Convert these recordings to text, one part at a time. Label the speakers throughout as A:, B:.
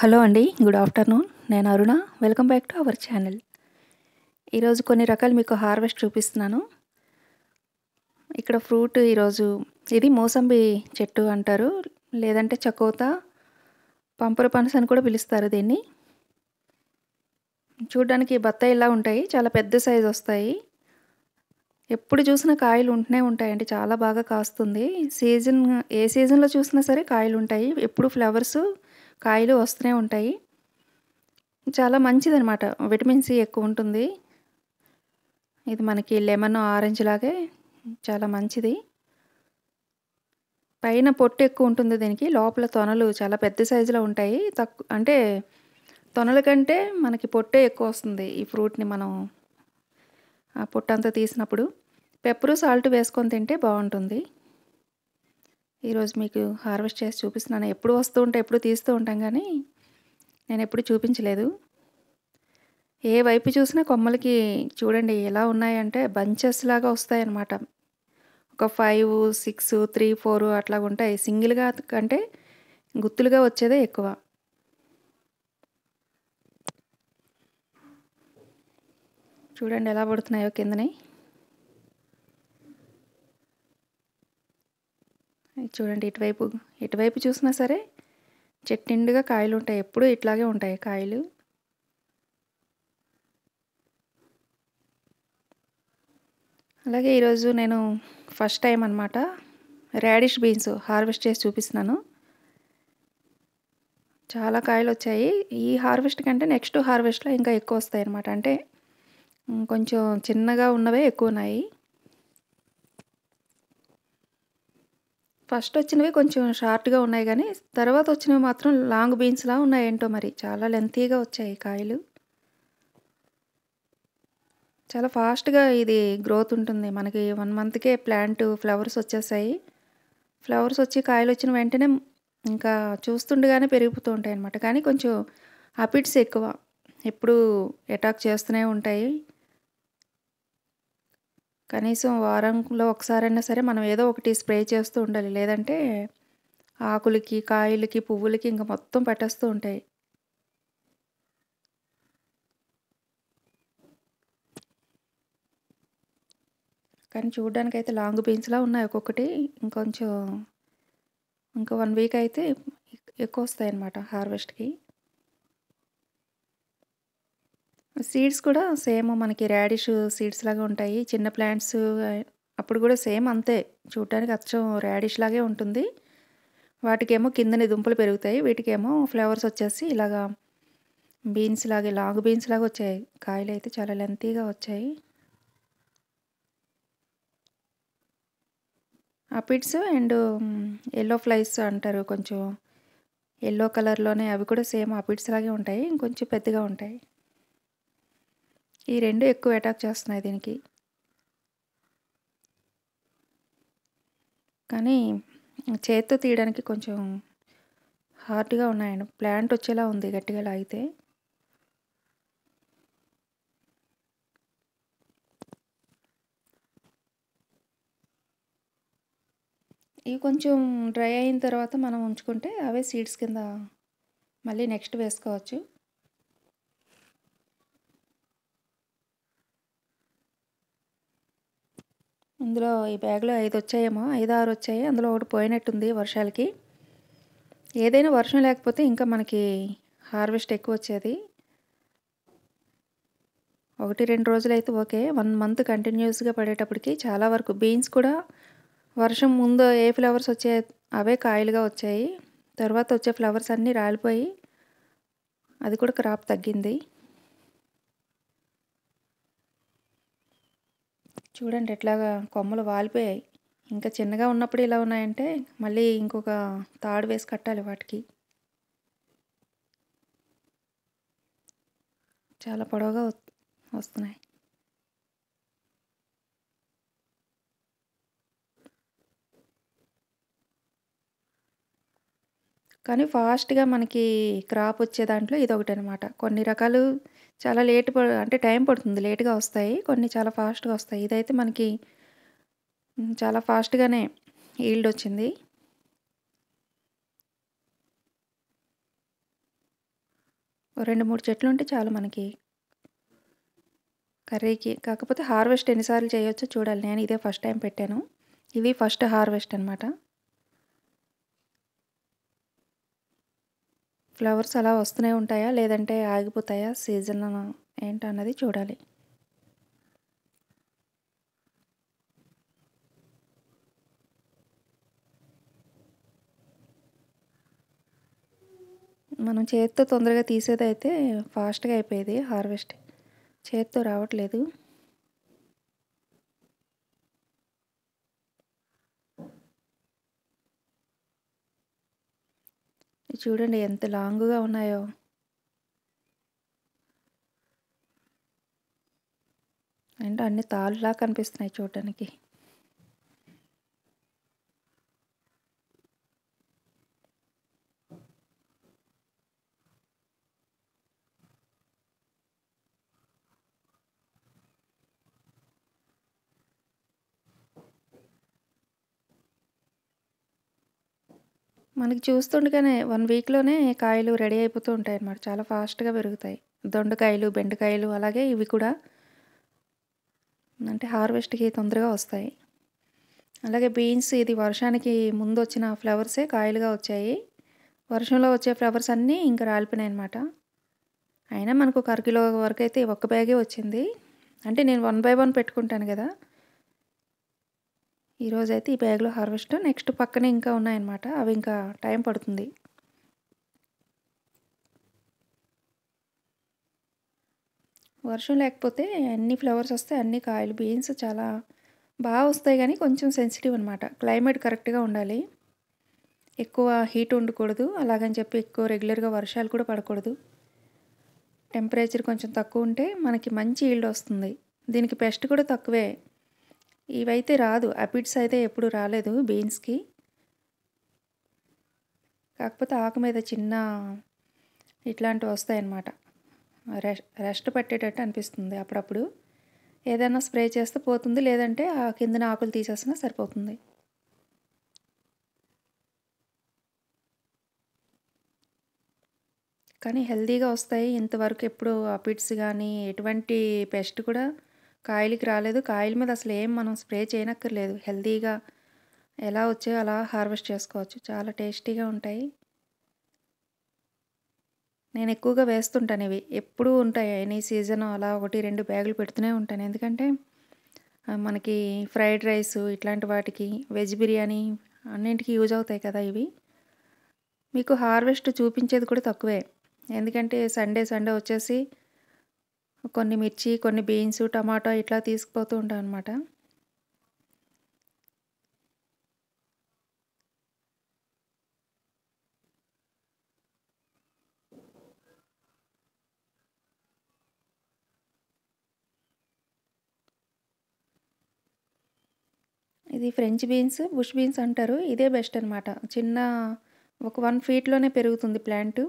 A: hello అండి good afternoon నేను Aruna welcome back to our channel ఈరోజు కొన్ని రకాలు మీకు హార్వెస్ట్ చూపిస్తున్నాను ఇక్కడ ఫ్రూట్ ఈరోజు ఇది మోసంబి చెట్టు అంటారు లేదంటే చకోత పంపుర పనస్ అని కూడా పిలుస్తారు దీన్ని చూడడానికి బత్తాయి ఇలా ఉంటాయి చాలా పెద్ద సైజు వస్తాయి ఎప్పుడు చూసినా కాయలు ఉంటూనే ఉంటాయండి చాలా బాగా కాస్తుంది సీజన్ ఏ సీజన్లో చూసినా సరే కాయలు ఉంటాయి ఎప్పుడు ఫ్లవర్స్ కాయలు వస్తూనే ఉంటాయి చాలా మంచిదనమాట విటమిన్ సి ఎక్కువ ఉంటుంది ఇది మనకి లెమన్ ఆరెంజ్ లాగే చాలా మంచిది పైన పొట్టు ఎక్కువ ఉంటుంది దీనికి లోపల తొనలు చాలా పెద్ద సైజులో ఉంటాయి తక్కువ అంటే తొనల కంటే మనకి పొట్టే ఎక్కువ వస్తుంది ఈ ఫ్రూట్ని మనం ఆ పొట్టంతా అంతా తీసినప్పుడు పెప్పరు సాల్ట్ వేసుకొని తింటే బాగుంటుంది ఈరోజు మీకు హార్వెస్ట్ చేసి చూపిస్తున్నాను ఎప్పుడు వస్తూ ఉంటే ఎప్పుడు తీస్తూ ఉంటాం కానీ నేను ఎప్పుడు చూపించలేదు ఏ వైపు చూసినా కొమ్మలకి చూడండి ఎలా ఉన్నాయంటే బంచెస్ లాగా వస్తాయన్నమాట ఒక ఫైవ్ సిక్స్ త్రీ ఫోర్ అట్లా ఉంటాయి సింగిల్గా కంటే గుత్తులుగా వచ్చేదే ఎక్కువ చూడండి ఎలా పడుతున్నాయో కిందనే చూడండి ఇటువైపు ఇటువైపు చూసినా సరే చెట్టు నిండుగా కాయలు ఉంటాయి ఎప్పుడూ ఇట్లాగే ఉంటాయి కాయలు అలాగే ఈరోజు నేను ఫస్ట్ టైం అనమాట రాడిష్ బీన్స్ హార్వెస్ట్ చేసి చూపిస్తున్నాను చాలా కాయలు వచ్చాయి ఈ హార్వెస్ట్ కంటే నెక్స్ట్ హార్వెస్ట్లో ఇంకా ఎక్కువ వస్తాయి అనమాట అంటే కొంచెం చిన్నగా ఉన్నవే ఎక్కువ ఉన్నాయి ఫస్ట్ వచ్చినవి కొంచెం షార్ట్గా ఉన్నాయి కానీ తర్వాత వచ్చినవి మాత్రం లాంగ్ బీన్స్లా ఉన్నాయేంటో మరి చాలా లెంతీగా వచ్చాయి కాయలు చాలా ఫాస్ట్గా ఇది గ్రోత్ ఉంటుంది మనకి వన్ మంత్కే ప్లాంట్ ఫ్లవర్స్ వచ్చేసాయి ఫ్లవర్స్ వచ్చి కాయలు వచ్చిన వెంటనే ఇంకా చూస్తుండగానే పెరిగిపోతూ ఉంటాయి అన్నమాట కానీ కొంచెం అపిట్స్ ఎక్కువ ఎప్పుడు అటాక్ చేస్తూనే ఉంటాయి కనీసం వారంలో ఒకసారైనా సరే మనం ఏదో ఒకటి స్ప్రే చేస్తూ ఉండాలి లేదంటే ఆకులకి కాయలకి పువ్వులకి ఇంకా మొత్తం పెట్టేస్తూ ఉంటాయి కానీ చూడడానికి అయితే లాంగ్ బీన్స్లా ఉన్నాయి ఒక్కొక్కటి ఇంకొంచెం ఇంకా వన్ వీక్ అయితే ఎక్కువ వస్తాయి అన్నమాట హార్వెస్ట్కి సీడ్స్ కూడా సేమ్ మనకి ర్యాడిష్ సీడ్స్ లాగా ఉంటాయి చిన్న ప్లాంట్స్ అప్పుడు కూడా సేమ్ అంతే చూడటానికి అచ్చం ర్యాడిష్ లాగే ఉంటుంది వాటికేమో కిందని దుంపలు పెరుగుతాయి వీటికేమో ఫ్లవర్స్ వచ్చేసి ఇలాగా బీన్స్ లాగే లాంగ్ బీన్స్ లాగా వచ్చాయి కాయలు అయితే చాలా లెంతీగా వచ్చాయి అపిడ్స్ అండ్ ఎల్లో ఫ్లైస్ అంటారు కొంచెం ఎల్లో కలర్లోనే అవి కూడా సేమ్ అపిడ్స్ లాగే ఉంటాయి ఇంకొంచెం పెద్దగా ఉంటాయి ఈ రెండు ఎక్కువ అటాక్ చేస్తున్నాయి దీనికి కానీ చేత్తో తీయడానికి కొంచెం హార్డ్గా ఉన్నాయండి ప్లాంట్ వచ్చేలా ఉంది గట్టిగా లాగితే ఇవి కొంచెం డ్రై అయిన తర్వాత మనం ఉంచుకుంటే అవే సీడ్స్ కింద మళ్ళీ నెక్స్ట్ వేసుకోవచ్చు ఇందులో ఈ బ్యాగ్లో ఐదు వచ్చాయేమో ఐదు ఆరు వచ్చాయి అందులో ఒకటి పోయినట్టుంది వర్షాలకి ఏదైనా వర్షం లేకపోతే ఇంకా మనకి హార్వెస్ట్ ఎక్కువ వచ్చేది ఒకటి రెండు రోజులైతే ఓకే వన్ మంత్ కంటిన్యూస్గా పడేటప్పటికి చాలా వరకు బీన్స్ కూడా వర్షం ముందు ఏ ఫ్లవర్స్ వచ్చే అవే కాయలుగా వచ్చాయి తర్వాత వచ్చే ఫ్లవర్స్ అన్నీ రాలిపోయి అది కూడా క్రాప్ తగ్గింది చూడండి ఎట్లాగా కొమ్మలు వాలిపోయాయి ఇంకా చిన్నగా ఉన్నప్పుడు ఇలా ఉన్నాయంటే మళ్ళీ ఇంకొక తాడు వేసి కట్టాలి వాటికి చాలా పొడవుగా వస్తున్నాయి కానీ ఫాస్ట్గా మనకి క్రాప్ వచ్చే దాంట్లో ఇది ఒకటి అనమాట కొన్ని రకాలు చాలా లేట్ అంటే టైం పడుతుంది లేట్గా వస్తాయి కొన్ని చాలా ఫాస్ట్గా వస్తాయి ఇదైతే మనకి చాలా ఫాస్ట్గానే ఈల్డ్ వచ్చింది రెండు మూడు చెట్లు ఉంటే చాలు మనకి కర్రీకి కాకపోతే హార్వెస్ట్ ఎన్నిసార్లు చేయొచ్చో చూడాలి నేను ఇదే ఫస్ట్ టైం పెట్టాను ఇవి ఫస్ట్ హార్వెస్ట్ అనమాట ఫ్లవర్స్ అలా వస్తూనే ఉంటాయా లేదంటే ఆగిపోతాయా సీజన్ ఏంటన్నది చూడాలి మనం చేత్తో తొందరగా తీసేదైతే ఫాస్ట్గా అయిపోయేది హార్వెస్ట్ చేత్తో రావట్లేదు చూడండి ఎంత లాంగ్గా ఉన్నాయో అంటే అన్ని తాళ్ళలా కనిపిస్తున్నాయి చూడడానికి మనకి చూస్తుండగానే వన్ వీక్లోనే కాయలు రెడీ అయిపోతూ ఉంటాయి అన్నమాట చాలా ఫాస్ట్గా పెరుగుతాయి దొండకాయలు బెండకాయలు అలాగే ఇవి కూడా అంటే హార్వెస్ట్కి తొందరగా వస్తాయి అలాగే బీన్స్ ఇది వర్షానికి ముందు వచ్చిన ఫ్లవర్సే కాయలుగా వచ్చాయి వర్షంలో వచ్చే ఫ్లవర్స్ అన్నీ ఇంకా రాలిపోయినాయి అనమాట అయినా మనకు ఒక అరకిలో వరకు అయితే ఒక్క బ్యాగే వచ్చింది అంటే నేను వన్ బై వన్ పెట్టుకుంటాను కదా ఈరోజు అయితే ఈ బ్యాగ్లో హార్వెస్ట్ నెక్స్ట్ పక్కనే ఇంకా ఉన్నాయన్నమాట అవి ఇంకా టైం పడుతుంది వర్షం లేకపోతే అన్ని ఫ్లవర్స్ వస్తాయి అన్ని కాయలు బీన్స్ చాలా బాగా వస్తాయి కానీ కొంచెం సెన్సిటివ్ అనమాట క్లైమేట్ కరెక్ట్గా ఉండాలి ఎక్కువ హీట్ ఉండకూడదు అలాగని చెప్పి ఎక్కువ రెగ్యులర్గా వర్షాలు కూడా పడకూడదు టెంపరేచర్ కొంచెం తక్కువ ఉంటే మనకి మంచి ఈల్డ్ వస్తుంది దీనికి పెస్ట్ కూడా తక్కువే ఇవైతే రాదు అపిడ్స్ అయితే ఎప్పుడు రాలేదు బీన్స్కి కాకపోతే ఆకు మీద చిన్న ఇట్లాంటివి వస్తాయన్నమాట రెస్ట్ రెస్ట్ పట్టేటట్టు అనిపిస్తుంది అప్పుడప్పుడు ఏదైనా స్ప్రే చేస్తే పోతుంది లేదంటే ఆ కిందన ఆకులు తీసేసినా సరిపోతుంది కానీ హెల్తీగా వస్తాయి ఇంతవరకు ఎప్పుడు అపిడ్స్ కానీ ఎటువంటి పెస్ట్ కూడా కాయలకి రాలేదు కాయల మీద అసలు ఏం మనం స్ప్రే చేయనక్కర్లేదు హెల్తీగా ఎలా వచ్చాయో అలా హార్వెస్ట్ చేసుకోవచ్చు చాలా టేస్టీగా ఉంటాయి నేను ఎక్కువగా వేస్తుంటాను ఇవి ఎప్పుడూ ఉంటాయి ఎనీ సీజన్ అలా ఒకటి రెండు బ్యాగులు పెడుతూనే ఉంటాను ఎందుకంటే మనకి ఫ్రైడ్ రైస్ ఇట్లాంటి వాటికి వెజ్ బిర్యానీ అన్నింటికి యూజ్ అవుతాయి కదా ఇవి మీకు హార్వెస్ట్ చూపించేది కూడా తక్కువే ఎందుకంటే సండే సండే వచ్చేసి కొన్ని మిర్చి కొన్ని బీన్స్ టమాటో ఇట్లా తీసుకుపోతూ ఉంటాను అనమాట ఇది ఫ్రెంచ్ బీన్స్ బుష్ బీన్స్ అంటారు ఇదే బెస్ట్ అనమాట చిన్న ఒక వన్ ఫీట్లోనే పెరుగుతుంది ప్లాంట్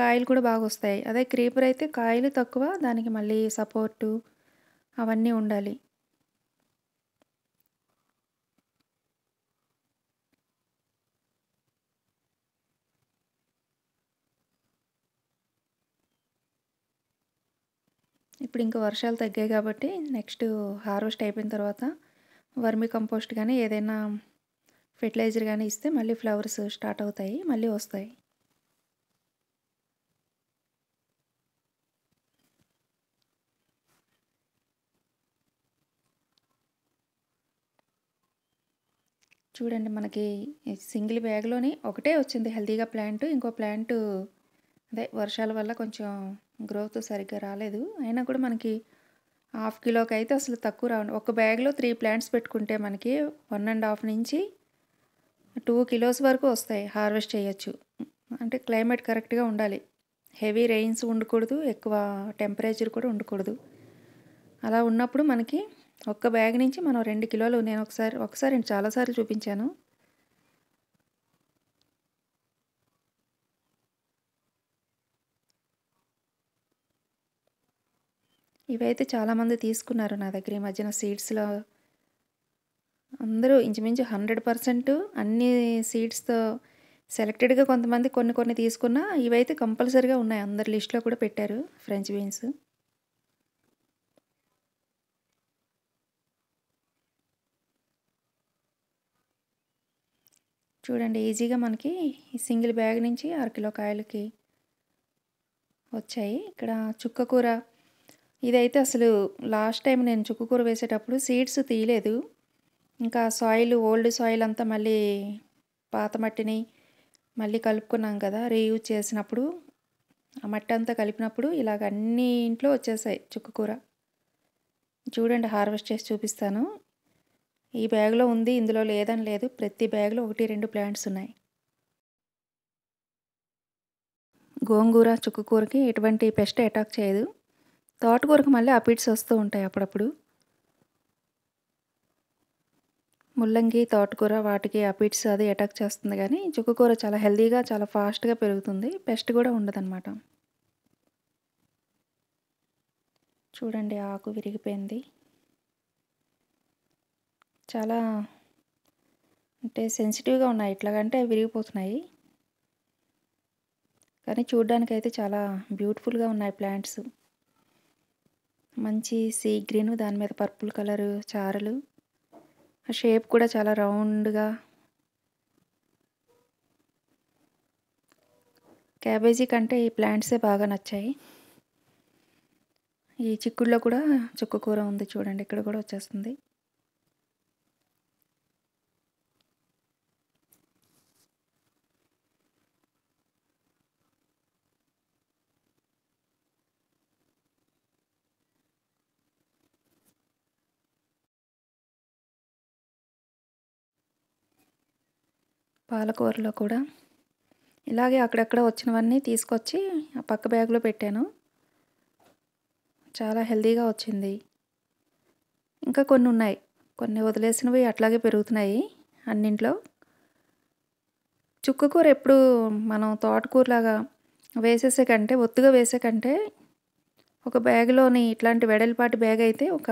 A: కాయలు కూడా బాగా వస్తాయి అదే క్రీపర్ అయితే కాయలు తక్కువ దానికి మళ్ళీ సపోర్టు అవన్నీ ఉండాలి ఇప్పుడు ఇంకా వర్షాలు తగ్గాయి కాబట్టి నెక్స్ట్ హార్వెస్ట్ అయిపోయిన తర్వాత వర్మి కంపోస్ట్ కానీ ఏదైనా ఫెర్టిలైజర్ కానీ ఇస్తే మళ్ళీ ఫ్లవర్స్ స్టార్ట్ అవుతాయి మళ్ళీ వస్తాయి చూడండి మనకి సింగిల్ బ్యాగ్లోని ఒకటే వచ్చింది హెల్తీగా ప్లాంట్ ఇంకో ప్లాంట్ అదే వర్షాల వల్ల కొంచెం గ్రోత్ సరిగ్గా రాలేదు అయినా కూడా మనకి హాఫ్ కిలోకి అయితే అసలు తక్కువ రావండి ఒక బ్యాగ్లో త్రీ ప్లాంట్స్ పెట్టుకుంటే మనకి వన్ అండ్ హాఫ్ నుంచి టూ కిలోస్ వరకు వస్తాయి హార్వెస్ట్ చేయొచ్చు అంటే క్లైమేట్ కరెక్ట్గా ఉండాలి హెవీ రెయిన్స్ ఉండకూడదు ఎక్కువ టెంపరేచర్ కూడా ఉండకూడదు అలా ఉన్నప్పుడు మనకి ఒక్క బ్యాగ్ నుంచి మనం రెండు కిలోలు నేను ఒకసారి ఒకసారి చాలాసార్లు చూపించాను ఇవైతే చాలామంది తీసుకున్నారు నా దగ్గర ఈ మధ్యన సీడ్స్లో అందరూ ఇంచుమించు హండ్రెడ్ పర్సెంట్ అన్ని సీడ్స్తో సెలెక్టెడ్గా కొంతమంది కొన్ని కొన్ని తీసుకున్నా ఇవైతే కంపల్సరీగా ఉన్నాయి అందరి లిస్ట్లో కూడా పెట్టారు ఫ్రెంచ్ బీన్స్ చూడండి ఈజీగా మనకి ఈ సింగిల్ బ్యాగ్ నుంచి అరకిలో కాయలకి వచ్చాయి ఇక్కడ చుక్కకూర ఇదైతే అసలు లాస్ట్ టైం నేను చుక్కకూర వేసేటప్పుడు సీడ్స్ తీయలేదు ఇంకా సాయిల్ ఓల్డ్ సాయిల్ అంతా మళ్ళీ పాత మట్టిని మళ్ళీ కలుపుకున్నాం కదా రీయూజ్ చేసినప్పుడు ఆ మట్టి అంతా కలిపినప్పుడు ఇలాగ అన్ని ఇంట్లో వచ్చేసాయి చుక్కకూర చూడండి హార్వెస్ట్ చేసి చూపిస్తాను ఈ బ్యాగ్లో ఉంది ఇందులో లేదని లేదు ప్రతి బ్యాగ్లో ఒకటి రెండు ప్లాంట్స్ ఉన్నాయి గోంగూర చుక్కుకూరకి ఎటువంటి పెస్ట్ అటాక్ చేయదు తోటకూరకు మళ్ళీ అపిడ్స్ వస్తూ ఉంటాయి అప్పుడప్పుడు ముల్లంగి తోటకూర వాటికి అపిడ్స్ అది అటాక్ చేస్తుంది కానీ చుక్కుకూర చాలా హెల్దీగా చాలా ఫాస్ట్గా పెరుగుతుంది పెస్ట్ కూడా ఉండదన్నమాట చూడండి ఆకు విరిగిపోయింది చాలా అంటే సెన్సిటివ్గా ఉన్నాయి ఇట్లాగంటే విరిగిపోతున్నాయి కానీ అయితే చాలా బ్యూటిఫుల్గా ఉన్నాయి ప్లాంట్స్ మంచి సీ గ్రీన్ దాని మీద పర్పుల్ కలర్ చారలు ఆ షేప్ కూడా చాలా రౌండ్గా క్యాబేజీ కంటే ఈ ప్లాంట్సే బాగా నచ్చాయి ఈ చిక్కుడులో కూడా కూర ఉంది చూడండి ఇక్కడ కూడా వచ్చేస్తుంది పాలకూరలో కూడా ఇలాగే అక్కడక్కడ వచ్చినవన్నీ తీసుకొచ్చి ఆ పక్క బ్యాగ్లో పెట్టాను చాలా హెల్దీగా వచ్చింది ఇంకా కొన్ని ఉన్నాయి కొన్ని వదిలేసినవి అట్లాగే పెరుగుతున్నాయి అన్నింట్లో చుక్కకూర ఎప్పుడు మనం తోటకూరలాగా వేసేసే కంటే ఒత్తుగా వేసే కంటే ఒక బ్యాగ్లోని ఇట్లాంటి వెడల్పాటి బ్యాగ్ అయితే ఒక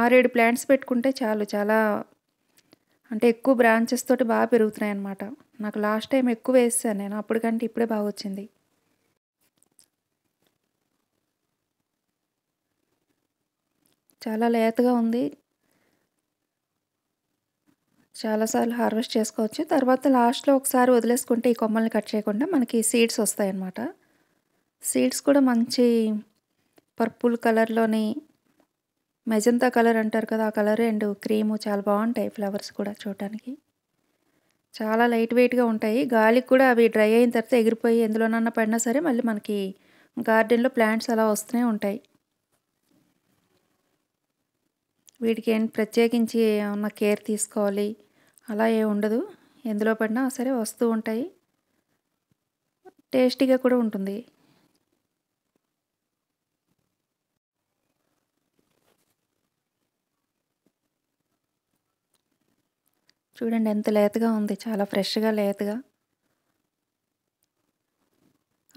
A: ఆరేడు ప్లాంట్స్ పెట్టుకుంటే చాలు చాలా అంటే ఎక్కువ బ్రాంచెస్ తోటి బాగా పెరుగుతున్నాయి అనమాట నాకు లాస్ట్ టైం ఎక్కువ వేసాను నేను అప్పుడు కంటే ఇప్పుడే బాగా వచ్చింది చాలా లేతగా ఉంది చాలాసార్లు హార్వెస్ట్ చేసుకోవచ్చు తర్వాత లాస్ట్లో ఒకసారి వదిలేసుకుంటే ఈ కొమ్మల్ని కట్ చేయకుండా మనకి సీడ్స్ వస్తాయన్నమాట సీడ్స్ కూడా మంచి పర్పుల్ కలర్లోని మెజంతా కలర్ అంటారు కదా ఆ కలర్ అండ్ క్రీము చాలా బాగుంటాయి ఫ్లవర్స్ కూడా చూడటానికి చాలా లైట్ వెయిట్గా ఉంటాయి గాలికి కూడా అవి డ్రై అయిన తర్వాత ఎగిరిపోయి ఎందులోనన్నా పడినా సరే మళ్ళీ మనకి గార్డెన్లో ప్లాంట్స్ అలా వస్తూనే ఉంటాయి వీటికి ఏం ప్రత్యేకించి ఏమన్నా కేర్ తీసుకోవాలి అలా ఏ ఉండదు ఎందులో పడినా సరే వస్తూ ఉంటాయి టేస్టీగా కూడా ఉంటుంది చూడండి ఎంత లేతగా ఉంది చాలా ఫ్రెష్గా లేతగా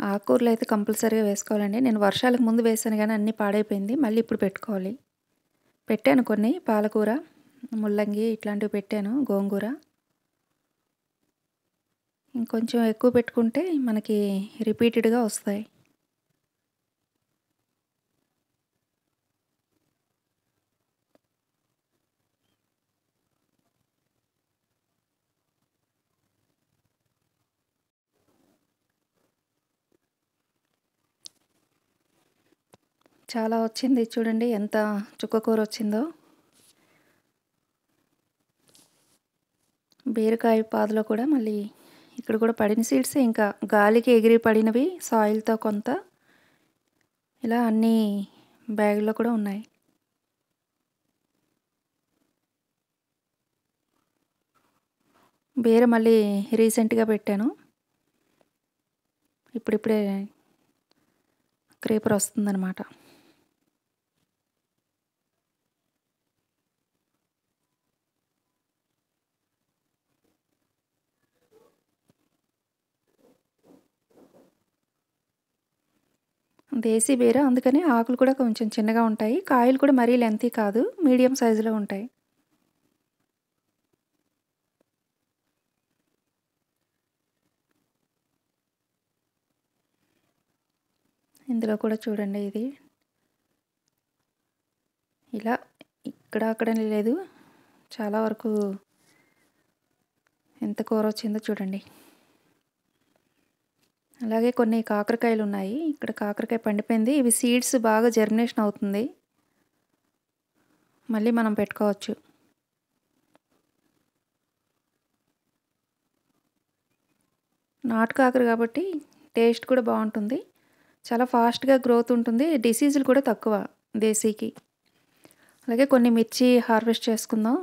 A: ఆకుకూరలు అయితే కంపల్సరీగా వేసుకోవాలండి నేను వర్షాలకు ముందు వేసాను కానీ అన్నీ పాడైపోయింది మళ్ళీ ఇప్పుడు పెట్టుకోవాలి పెట్టాను కొన్ని పాలకూర ముల్లంగి ఇట్లాంటివి పెట్టాను గోంగూర ఇంకొంచెం ఎక్కువ పెట్టుకుంటే మనకి రిపీటెడ్గా వస్తాయి చాలా వచ్చింది చూడండి ఎంత చుక్కకూర వచ్చిందో బీరకాయ పాదులో కూడా మళ్ళీ ఇక్కడ కూడా పడిన సీడ్స్ ఇంకా గాలికి ఎగిరి పడినవి సాయిల్తో కొంత ఇలా అన్ని బ్యాగుల్లో కూడా ఉన్నాయి బీర మళ్ళీ రీసెంట్గా పెట్టాను ఇప్పుడిప్పుడే క్రీపర్ వస్తుందన్నమాట దేశీ బీర అందుకని ఆకులు కూడా కొంచెం చిన్నగా ఉంటాయి కాయలు కూడా మరీ లెంతీ కాదు మీడియం సైజులో ఉంటాయి ఇందులో కూడా చూడండి ఇది ఇలా ఇక్కడ అక్కడ లేదు చాలా వరకు ఎంత కూర వచ్చిందో చూడండి అలాగే కొన్ని కాకరకాయలు ఉన్నాయి ఇక్కడ కాకరకాయ పండిపోయింది ఇవి సీడ్స్ బాగా జర్మినేషన్ అవుతుంది మళ్ళీ మనం పెట్టుకోవచ్చు నాటు కాకర కాబట్టి టేస్ట్ కూడా బాగుంటుంది చాలా ఫాస్ట్గా గ్రోత్ ఉంటుంది డిసీజులు కూడా తక్కువ దేశీకి అలాగే కొన్ని మిర్చి హార్వెస్ట్ చేసుకుందాం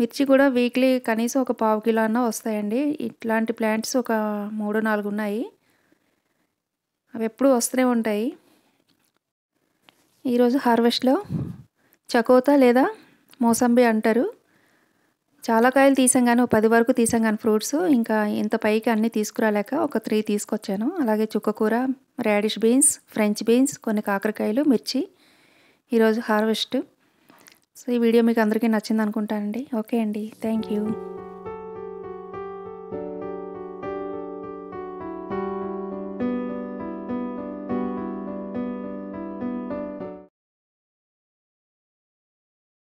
A: మిర్చి కూడా వీక్లీ కనీసం ఒక పావు కిలో అన్న వస్తాయండి ఇట్లాంటి ప్లాంట్స్ ఒక మూడు నాలుగు ఉన్నాయి అవి ఎప్పుడూ వస్తూనే ఉంటాయి ఈరోజు హార్వెస్ట్లో చకోత లేదా మోసంబి అంటారు చాలా కాయలు తీసాం కానీ పది వరకు తీసాం కానీ ఫ్రూట్స్ ఇంకా ఇంత పైకి అన్నీ తీసుకురాలేక ఒక త్రీ తీసుకొచ్చాను అలాగే చుక్కకూర రాడిష్ బీన్స్ ఫ్రెంచ్ బీన్స్ కొన్ని కాకరకాయలు మిర్చి ఈరోజు హార్వెస్ట్ సో ఈ వీడియో మీకు అందరికీ నచ్చింది అనుకుంటానండి ఓకే అండి థ్యాంక్ యూ